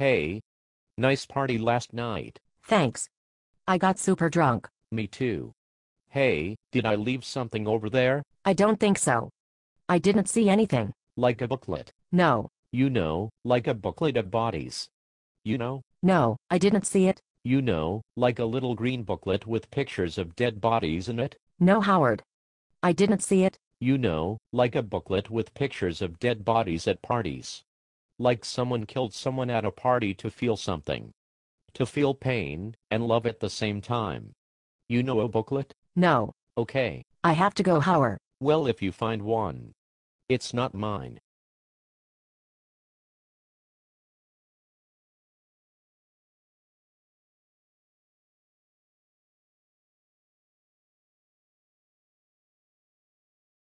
Hey. Nice party last night. Thanks. I got super drunk. Me too. Hey, did I leave something over there? I don't think so. I didn't see anything. Like a booklet? No. You know, like a booklet of bodies. You know? No, I didn't see it. You know, like a little green booklet with pictures of dead bodies in it? No, Howard. I didn't see it. You know, like a booklet with pictures of dead bodies at parties like someone killed someone at a party to feel something. To feel pain and love at the same time. You know a booklet? No. Okay. I have to go, Howard. Well, if you find one. It's not mine.